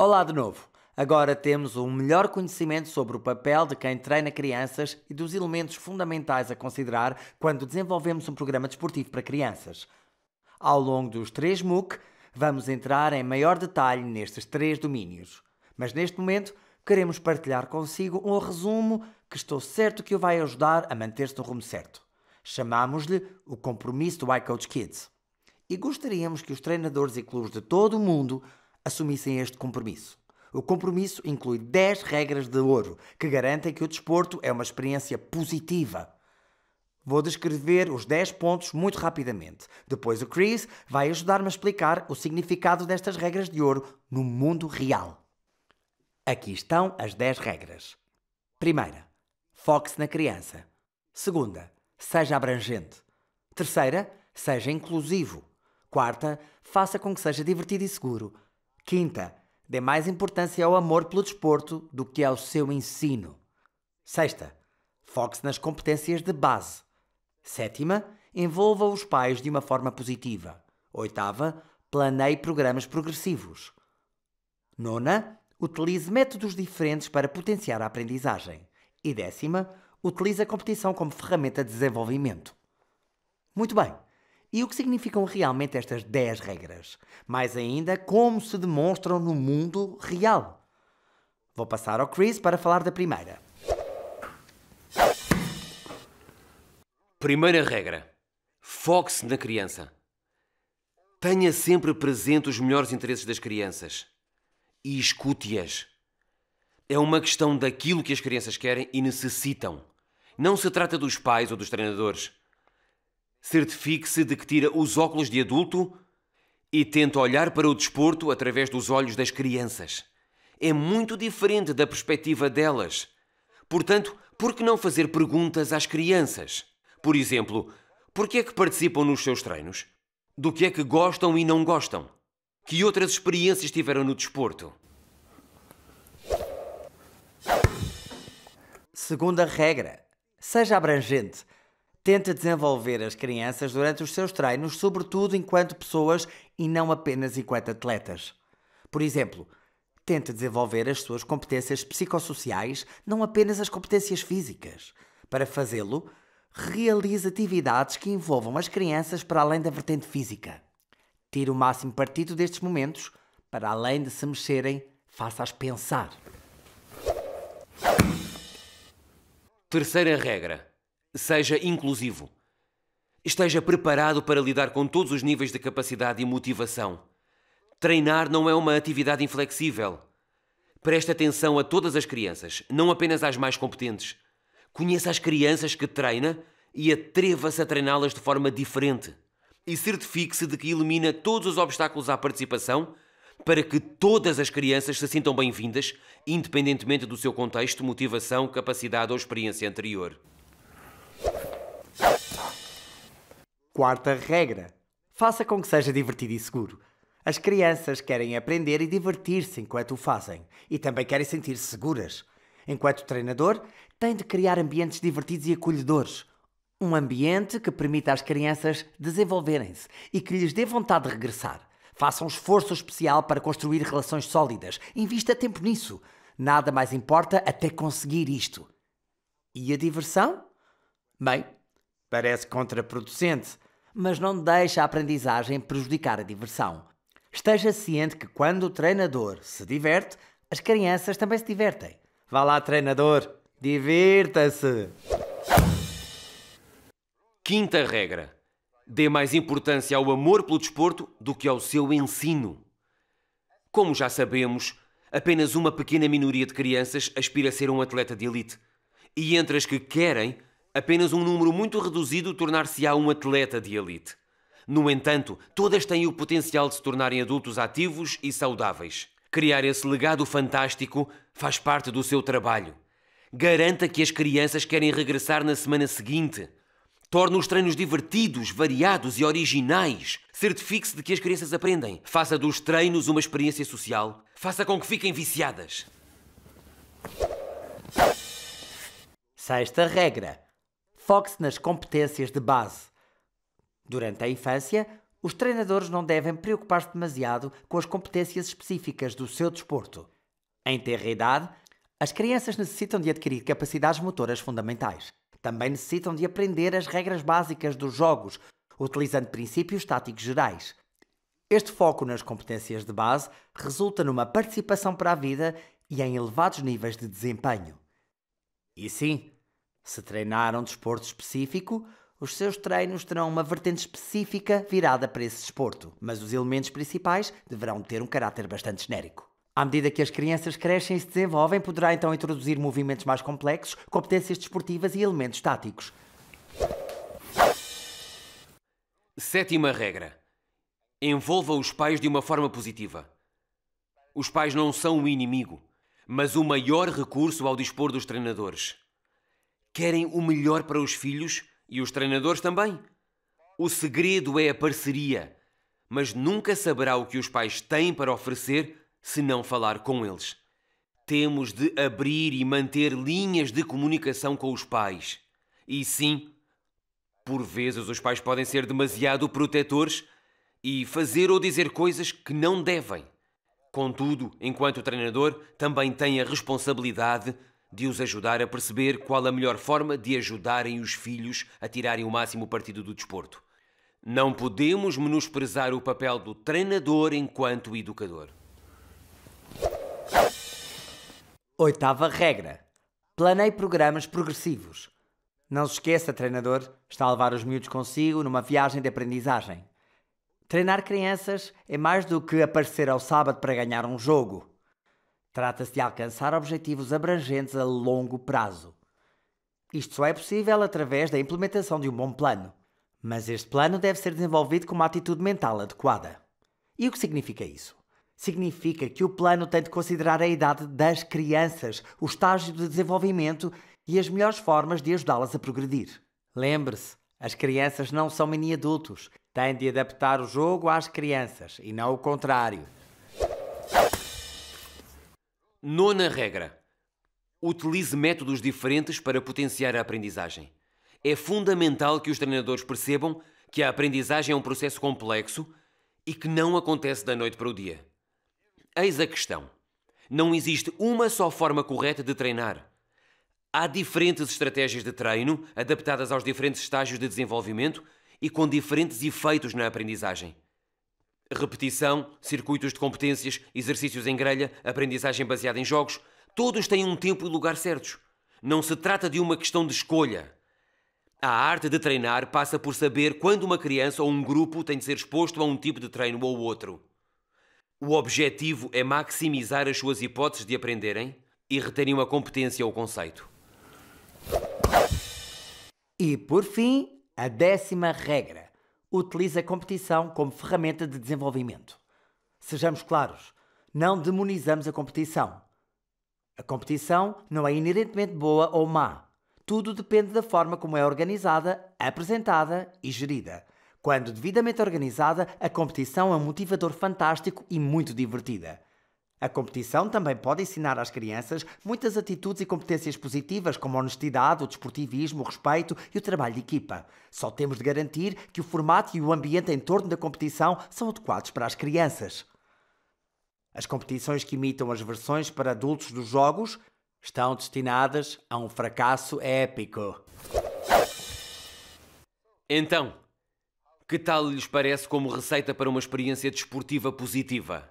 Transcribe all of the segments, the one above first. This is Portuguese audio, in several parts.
Olá de novo! Agora temos um melhor conhecimento sobre o papel de quem treina crianças e dos elementos fundamentais a considerar quando desenvolvemos um programa desportivo para crianças. Ao longo dos três MOOC, vamos entrar em maior detalhe nestes três domínios. Mas neste momento, queremos partilhar consigo um resumo que estou certo que o vai ajudar a manter-se no rumo certo. Chamamos-lhe o compromisso do iCoach Kids. E gostaríamos que os treinadores e clubes de todo o mundo assumissem este compromisso. O compromisso inclui 10 regras de ouro que garantem que o desporto é uma experiência positiva. Vou descrever os 10 pontos muito rapidamente. Depois o Chris vai ajudar-me a explicar o significado destas regras de ouro no mundo real. Aqui estão as 10 regras. Primeira, foque-se na criança. Segunda, seja abrangente. Terceira, seja inclusivo. Quarta, faça com que seja divertido e seguro. Quinta, dê mais importância ao amor pelo desporto do que ao seu ensino. Sexta, foque-se nas competências de base. Sétima, envolva os pais de uma forma positiva. Oitava, planeie programas progressivos. Nona, utilize métodos diferentes para potenciar a aprendizagem. E décima, utilize a competição como ferramenta de desenvolvimento. Muito bem. E o que significam realmente estas 10 regras? Mais ainda, como se demonstram no mundo real? Vou passar ao Chris para falar da primeira. Primeira regra: foque-se na criança. Tenha sempre presente os melhores interesses das crianças e escute-as. É uma questão daquilo que as crianças querem e necessitam. Não se trata dos pais ou dos treinadores certifique-se de que tira os óculos de adulto e tenta olhar para o desporto através dos olhos das crianças. É muito diferente da perspectiva delas. Portanto, por que não fazer perguntas às crianças? Por exemplo, por que é que participam nos seus treinos? Do que é que gostam e não gostam? Que outras experiências tiveram no desporto? Segunda regra: seja abrangente tenta desenvolver as crianças durante os seus treinos, sobretudo enquanto pessoas e não apenas enquanto atletas. Por exemplo, tenta desenvolver as suas competências psicossociais, não apenas as competências físicas. Para fazê-lo, realize atividades que envolvam as crianças para além da vertente física. Tire o máximo partido destes momentos, para além de se mexerem, faça-as pensar. Terceira regra: seja inclusivo. Esteja preparado para lidar com todos os níveis de capacidade e motivação. Treinar não é uma atividade inflexível. Preste atenção a todas as crianças, não apenas às mais competentes. Conheça as crianças que treina e atreva-se a treiná-las de forma diferente. E certifique-se de que elimina todos os obstáculos à participação para que todas as crianças se sintam bem-vindas, independentemente do seu contexto, motivação, capacidade ou experiência anterior. Quarta regra: faça com que seja divertido e seguro. As crianças querem aprender e divertir-se enquanto o fazem e também querem sentir-se seguras. Enquanto treinador, tem de criar ambientes divertidos e acolhedores. Um ambiente que permita às crianças desenvolverem-se e que lhes dê vontade de regressar. Faça um esforço especial para construir relações sólidas. Invista tempo nisso. Nada mais importa até conseguir isto. E a diversão? Bem, parece contraproducente mas não deixe a aprendizagem prejudicar a diversão. Esteja ciente que quando o treinador se diverte, as crianças também se divertem. Vá lá, treinador, divirta-se! Quinta regra: dê mais importância ao amor pelo desporto do que ao seu ensino. Como já sabemos, apenas uma pequena minoria de crianças aspira a ser um atleta de elite. E entre as que querem, apenas um número muito reduzido tornar-se-á um atleta de elite. No entanto, todas têm o potencial de se tornarem adultos ativos e saudáveis. Criar esse legado fantástico faz parte do seu trabalho. Garanta que as crianças querem regressar na semana seguinte. Torne os treinos divertidos, variados e originais. Certifique-se de que as crianças aprendem. Faça dos treinos uma experiência social. Faça com que fiquem viciadas. Sexta regra: Foque-se nas competências de base. Durante a infância, os treinadores não devem preocupar-se demasiado com as competências específicas do seu desporto. Em terra idade, as crianças necessitam de adquirir capacidades motoras fundamentais. Também necessitam de aprender as regras básicas dos jogos, utilizando princípios táticos gerais. Este foco nas competências de base resulta numa participação para a vida e em elevados níveis de desempenho. E sim, se treinaram desporto específico, os seus treinos terão uma vertente específica virada para esse desporto, mas os elementos principais deverão ter um caráter bastante genérico. À medida que as crianças crescem e se desenvolvem, poderá então introduzir movimentos mais complexos, competências desportivas e elementos táticos. Sétima regra: envolva os pais de uma forma positiva. Os pais não são o inimigo, mas o maior recurso ao dispor dos treinadores querem o melhor para os filhos e os treinadores também. O segredo é a parceria, mas nunca saberá o que os pais têm para oferecer se não falar com eles. Temos de abrir e manter linhas de comunicação com os pais. E sim, por vezes os pais podem ser demasiado protetores e fazer ou dizer coisas que não devem. Contudo, enquanto treinador, também tem a responsabilidade de os ajudar a perceber qual a melhor forma de ajudarem os filhos a tirarem o máximo partido do desporto. Não podemos menosprezar o papel do treinador enquanto educador. Oitava regra: planeie programas progressivos. Não se esqueça, treinador, está a levar os miúdos consigo numa viagem de aprendizagem. Treinar crianças é mais do que aparecer ao sábado para ganhar um jogo. Trata-se de alcançar objetivos abrangentes a longo prazo. Isto só é possível através da implementação de um bom plano, mas este plano deve ser desenvolvido com uma atitude mental adequada. E o que significa isso? Significa que o plano tem de considerar a idade das crianças, o estágio de desenvolvimento e as melhores formas de ajudá-las a progredir. Lembre-se, as crianças não são mini-adultos. Têm de adaptar o jogo às crianças e não o contrário. Nona regra: utilize métodos diferentes para potenciar a aprendizagem. É fundamental que os treinadores percebam que a aprendizagem é um processo complexo e que não acontece da noite para o dia. Eis a questão: não existe uma só forma correta de treinar. Há diferentes estratégias de treino adaptadas aos diferentes estágios de desenvolvimento e com diferentes efeitos na aprendizagem. Repetição, circuitos de competências, exercícios em grelha, aprendizagem baseada em jogos, todos têm um tempo e lugar certos. Não se trata de uma questão de escolha. A arte de treinar passa por saber quando uma criança ou um grupo tem de ser exposto a um tipo de treino ou outro. O objetivo é maximizar as suas hipóteses de aprenderem e reterem uma competência ou conceito. E por fim, a décima regra utiliza a competição como ferramenta de desenvolvimento. Sejamos claros, não demonizamos a competição. A competição não é inerentemente boa ou má. Tudo depende da forma como é organizada, apresentada e gerida. Quando devidamente organizada, a competição é um motivador fantástico e muito divertida. A competição também pode ensinar às crianças muitas atitudes e competências positivas, como a honestidade, o desportivismo, o respeito e o trabalho de equipa. Só temos de garantir que o formato e o ambiente em torno da competição são adequados para as crianças. As competições que imitam as versões para adultos dos jogos estão destinadas a um fracasso épico. Então, que tal lhes parece como receita para uma experiência desportiva positiva?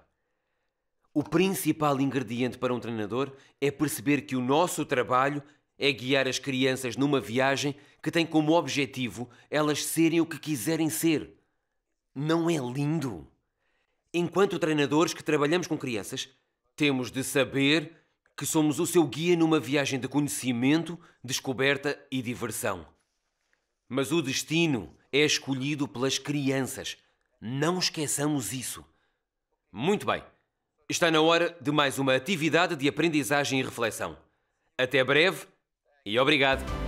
O principal ingrediente para um treinador é perceber que o nosso trabalho é guiar as crianças numa viagem que tem como objetivo elas serem o que quiserem ser. Não é lindo? Enquanto treinadores que trabalhamos com crianças, temos de saber que somos o seu guia numa viagem de conhecimento, descoberta e diversão. Mas o destino é escolhido pelas crianças. Não esqueçamos isso. Muito bem. Está na hora de mais uma atividade de aprendizagem e reflexão. Até breve e obrigado!